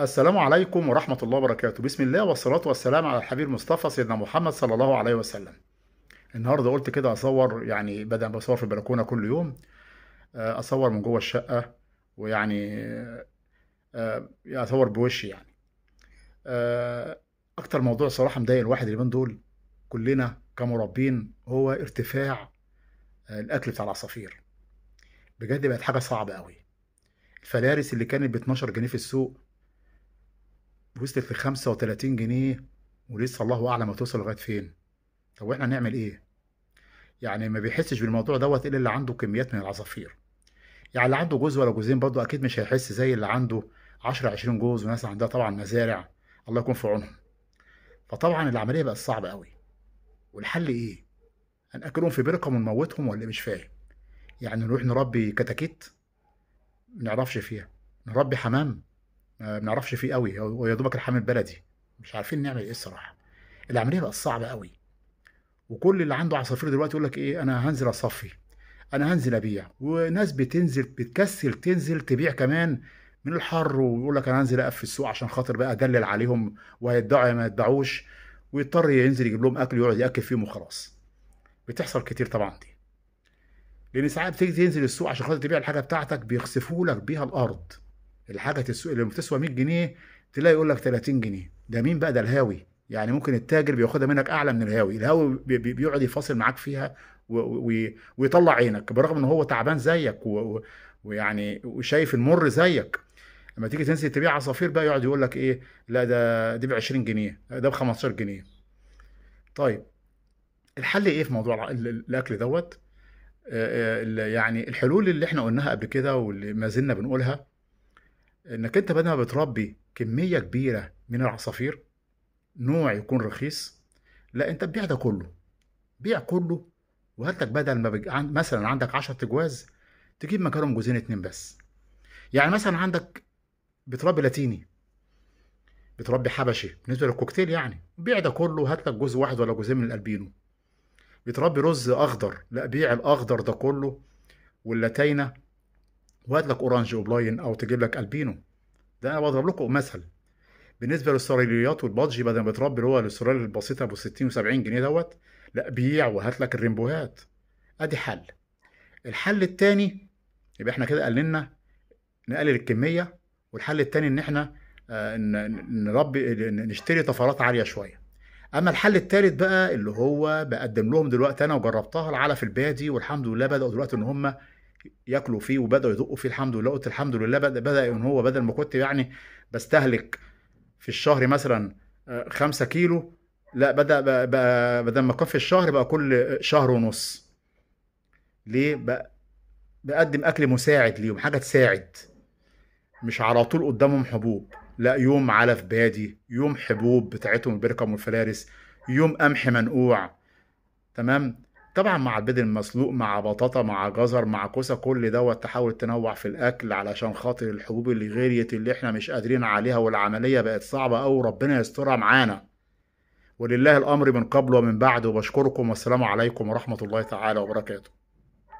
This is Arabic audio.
السلام عليكم ورحمة الله وبركاته بسم الله والصلاة والسلام على الحبيب المصطفى سيدنا محمد صلى الله عليه وسلم النهاردة قلت كده أصور يعني بدأ بصور في البلكونة كل يوم آه، أصور من جوه الشقة ويعني آه، آه، أصور بوشي يعني أكتر موضوع صراحة مضايق الواحد من دول كلنا كمربين هو ارتفاع الأكل بتاع العصافير بجد بقت حاجة صعبة أوي الفلارس اللي كانت ب 12 جنيه في السوق وصلت ل 35 جنيه ولسه الله اعلم هتوصل لغايه فين طب واحنا هنعمل ايه يعني ما بيحسش بالموضوع دوت الا اللي عنده كميات من العصافير يعني اللي عنده جوز ولا جوزين برضه اكيد مش هيحس زي اللي عنده 10 20 جوز وناس عندها طبعا مزارع الله يكون في عونهم فطبعا العمليه بقت صعبه قوي والحل ايه هنأكلهم في برقم ونموتهم ولا مش فاهم يعني نروح نربي كتاكيت ما نعرفش فيها نربي حمام ما بنعرفش فيه قوي هو يا دوبك الحمام البلدي مش عارفين نعمل ايه الصراحه العمليه بقت صعبه قوي وكل اللي عنده عصافير دلوقتي يقول لك ايه انا هنزل اصفي انا هنزل ابيع وناس بتنزل بتكسل تنزل تبيع كمان من الحر ويقول لك انا هنزل اقفل السوق عشان خاطر بقى ادلل عليهم وهيدعوا ما يدعوش ويضطر ينزل يجيب لهم اكل ويقعد ياكل فيهم وخلاص بتحصل كتير طبعا دي لان ساعات بتيجي تنزل السوق عشان خاطر تبيع الحاجه بتاعتك بيخسفوا لك بيها الارض الحاجه تسوق اللي بتسوى 100 جنيه تلاقي يقول لك 30 جنيه ده مين بقى ده الهاوي يعني ممكن التاجر بياخدها منك اعلى من الهاوي الهاوي بيقعد يفاصل معاك فيها ويطلع عينك برغم ان هو تعبان زيك ويعني وشايف المر زيك لما تيجي تنزل تبيع عصافير بقى يقعد يقول لك ايه لا ده دي ب 20 جنيه ده ب 15 جنيه طيب الحل ايه في موضوع الاكل دوت آه، آه، يعني الحلول اللي احنا قلناها قبل كده واللي ما زلنا بنقولها انك انت بدل ما بتربي كميه كبيره من العصافير نوع يكون رخيص لا انت بتبيع ده كله بيع كله وهات لك بدل ما بج... مثلا عندك 10 تجواز تجيب مكانهم جوزين اتنين بس يعني مثلا عندك بتربي لاتيني بتربي حبشي بالنسبه للكوكتيل يعني بيع ده كله هات لك جوز واحد ولا جوزين من الالبينو بتربي رز اخضر لا بيع الاخضر ده كله واللاتينه وهات لك اورانج وبلاين او تجيب لك البينو ده انا بضرب لكم مثل بالنسبه للسراليات والبادجي بدل ما بتربي اللي هو السوريل البسيطه ابو 60 و70 جنيه دوت لا بيع وهات لك الريمبوهات ادي حل الحل الثاني يبقى احنا كده قللنا نقلل الكميه والحل الثاني ان احنا آه، نربي نشتري طفرات عاليه شويه اما الحل الثالث بقى اللي هو بقدم لهم دلوقتي انا وجربتها العلف البادي والحمد لله بداوا دلوقتي ان هم ياكلوا فيه وبداوا يدقوا فيه الحمد لله قلت الحمد لله بدا بدا ان هو بدل ما كنت يعني بستهلك في الشهر مثلا 5 آه، كيلو لا بدا بقى بدل ما اكفي الشهر بقى كل شهر ونص ليه بقى بقدم اكل مساعد ليهم حاجه تساعد مش على طول قدامهم حبوب لا يوم علف بادي يوم حبوب بتاعتهم البركم والفلارس يوم قمح منقوع تمام طبعا مع البيض المسلوق مع بطاطا مع جزر مع كوسه كل دوت تحاول تنوع في الاكل علشان خاطر الحبوب اللي غليت اللي احنا مش قادرين عليها والعمليه بقت صعبه او ربنا يسترها معانا ولله الامر من قبل ومن بعد وبشكركم والسلام عليكم ورحمه الله تعالى وبركاته